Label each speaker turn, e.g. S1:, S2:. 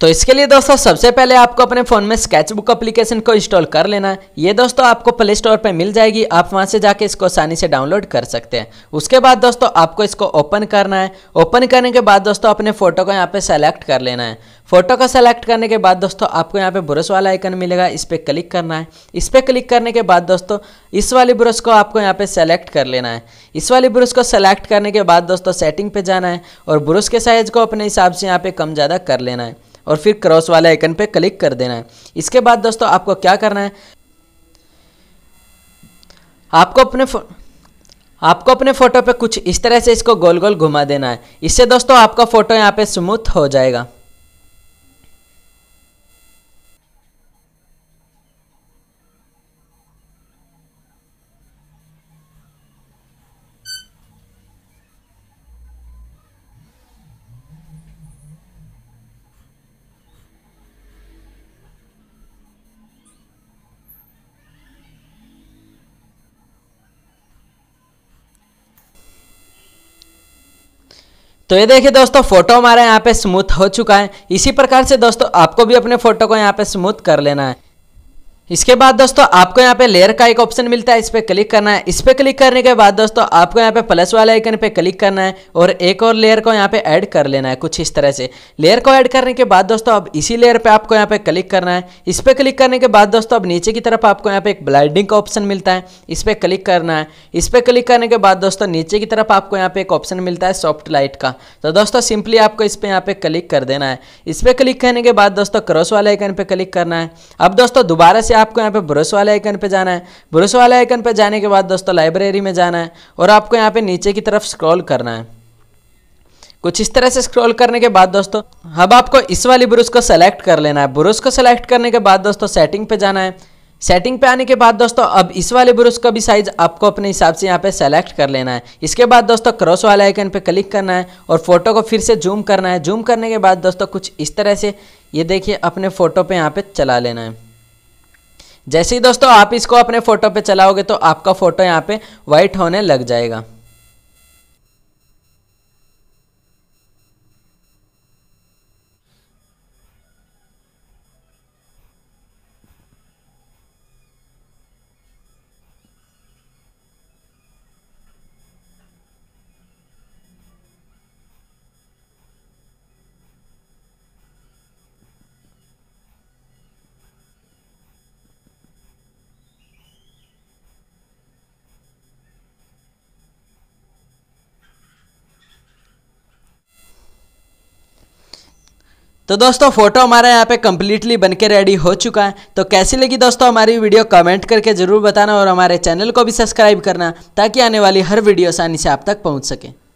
S1: तो इसके लिए दोस्तों सबसे पहले आपको अपने फ़ोन में स्केचबुक एप्लीकेशन को इंस्टॉल कर लेना है ये दोस्तों आपको प्ले स्टोर पर मिल जाएगी आप वहाँ से जाके इसको आसानी से डाउनलोड कर सकते हैं उसके बाद दोस्तों आपको इसको ओपन करना है ओपन करने के बाद दोस्तों अपने फोटो को यहाँ पे सेलेक्ट कर लेना है फोटो को सेलेक्ट करने के बाद दोस्तों आपको यहाँ पे ब्रश वाला आइकन मिलेगा इस पर क्लिक करना है इस पर क्लिक करने के बाद दोस्तों इस वाली ब्रश को आपको यहाँ पे सेलेक्ट कर लेना है इस वाली ब्रश को सेलेक्ट करने के बाद दोस्तों सेटिंग पे जाना है और ब्रश के साइज को अपने हिसाब से यहाँ पे कम ज़्यादा कर लेना है और फिर क्रॉस वाले आइकन पर क्लिक कर देना है इसके बाद दोस्तों आपको क्या करना है आपको अपने आपको अपने फ़ोटो पे कुछ इस तरह से इसको गोल गोल घुमा देना है इससे दोस्तों आपका फ़ोटो यहाँ पे स्मूथ हो जाएगा तो ये देखिए दोस्तों फोटो हमारा यहाँ पे स्मूथ हो चुका है इसी प्रकार से दोस्तों आपको भी अपने फोटो को यहाँ पे स्मूथ कर लेना है इसके बाद दोस्तों आपको यहाँ पे लेयर का एक ऑप्शन मिलता है इस पर क्लिक करना है इस पर क्लिक करने के बाद दोस्तों आपको यहाँ पे प्लस वाले आइकन पे क्लिक करना है और एक और लेयर को यहाँ पे ऐड कर लेना है कुछ इस तरह से लेयर को ऐड करने के बाद दोस्तों अब इसी लेयर पे आपको यहाँ पे क्लिक करना है इस पर क्लिक करने के बाद दोस्तों अब नीचे की तरफ आपको यहाँ पे एक ब्लाइडिंग का ऑप्शन मिलता है इस पर क्लिक करना है इस पर क्लिक करने के बाद दोस्तों नीचे की तरफ आपको यहाँ पे एक ऑप्शन मिलता है सॉफ्ट लाइट का तो दोस्तों सिंपली आपको इस पर यहाँ पे क्लिक कर देना है इस पर क्लिक करने के बाद दोस्तों क्रॉस वाले आइकन पे क्लिक करना है अब दोस्तों दोबारा से आपको यहाँ पे ब्रश वाले आइकन पे जाना है ब्रश वाले आइकन पे जाने के बाद दोस्तों लाइब्रेरी में जाना है और आपको यहाँ पे नीचे की तरफ स्क्रॉल करना है कुछ इस तरह से स्क्रॉल करने के बाद दोस्तों अब आपको इस वाली ब्रश को सेलेक्ट कर लेना है ब्रश को सेलेक्ट करने के बाद दोस्तों सेटिंग पे जाना है सेटिंग पे आने के बाद दोस्तों अब इस वाले ब्रश का भी साइज आपको अपने हिसाब से यहाँ पे सेलेक्ट कर लेना है इसके बाद दोस्तों क्रॉस वाले आइकन पे क्लिक करना है और फोटो को फिर से जूम करना है जूम करने के बाद दोस्तों कुछ इस तरह से ये देखिए अपने फोटो पे यहाँ पे चला लेना है जैसे ही दोस्तों आप इसको अपने फ़ोटो पे चलाओगे तो आपका फ़ोटो यहाँ पे व्हाइट होने लग जाएगा तो दोस्तों फोटो हमारा यहाँ पे कम्प्लीटली बन के रेडी हो चुका है तो कैसी लगी दोस्तों हमारी वीडियो कमेंट करके ज़रूर बताना और हमारे चैनल को भी सब्सक्राइब करना ताकि आने वाली हर वीडियो आसानी से आप तक पहुँच सके